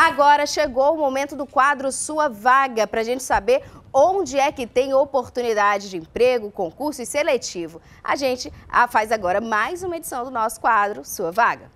Agora chegou o momento do quadro Sua Vaga, para a gente saber onde é que tem oportunidade de emprego, concurso e seletivo. A gente faz agora mais uma edição do nosso quadro Sua Vaga.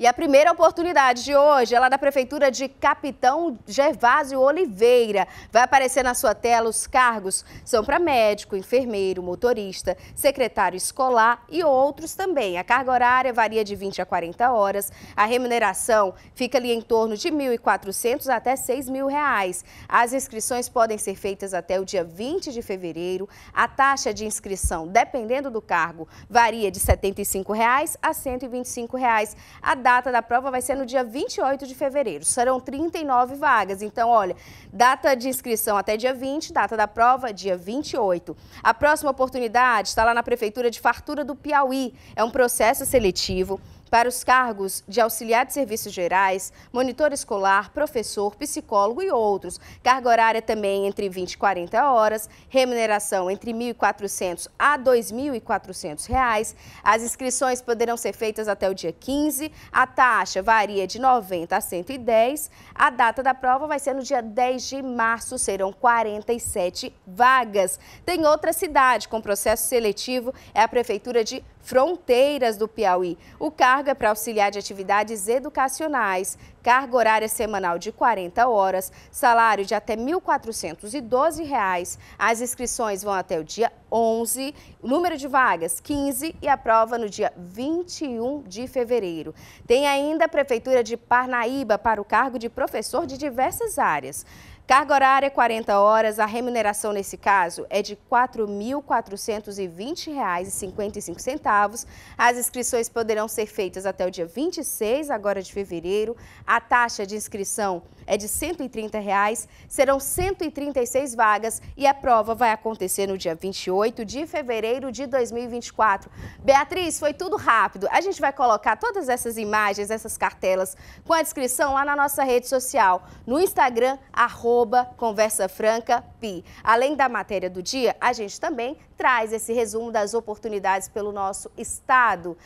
E a primeira oportunidade de hoje é lá da Prefeitura de Capitão Gervásio Oliveira. Vai aparecer na sua tela os cargos. São para médico, enfermeiro, motorista, secretário escolar e outros também. A carga horária varia de 20 a 40 horas. A remuneração fica ali em torno de 1.400 até 6.000 reais. As inscrições podem ser feitas até o dia 20 de fevereiro. A taxa de inscrição, dependendo do cargo, varia de R$ 75 reais a R$ 125. Reais. A data da prova vai ser no dia 28 de fevereiro. Serão 39 vagas. Então, olha, data de inscrição até dia 20, data da prova, dia 28. A próxima oportunidade está lá na Prefeitura de Fartura do Piauí. É um processo seletivo para os cargos de auxiliar de serviços gerais, monitor escolar, professor, psicólogo e outros, carga horária também entre 20 e 40 horas, remuneração entre R$ 1.400 a R$ 2.400. As inscrições poderão ser feitas até o dia 15, a taxa varia de 90 a 110, a data da prova vai ser no dia 10 de março, serão 47 vagas. Tem outra cidade com processo seletivo, é a Prefeitura de Fronteiras do Piauí. O cargo é para auxiliar de atividades educacionais, carga horária semanal de 40 horas, salário de até R$ 1.412. As inscrições vão até o dia 11, número de vagas 15 e a prova no dia 21 de fevereiro. Tem ainda a Prefeitura de Parnaíba para o cargo de professor de diversas áreas. Carga horária 40 horas, a remuneração nesse caso é de R$ 4.420,55. As inscrições poderão ser feitas até o dia 26 agora de fevereiro. A taxa de inscrição é de R$ 130, reais, serão 136 vagas e a prova vai acontecer no dia 28 de fevereiro de 2024. Beatriz, foi tudo rápido. A gente vai colocar todas essas imagens, essas cartelas com a descrição lá na nossa rede social, no Instagram, arroba arroba Conversa Franca Pi. Além da matéria do dia, a gente também traz esse resumo das oportunidades pelo nosso estado.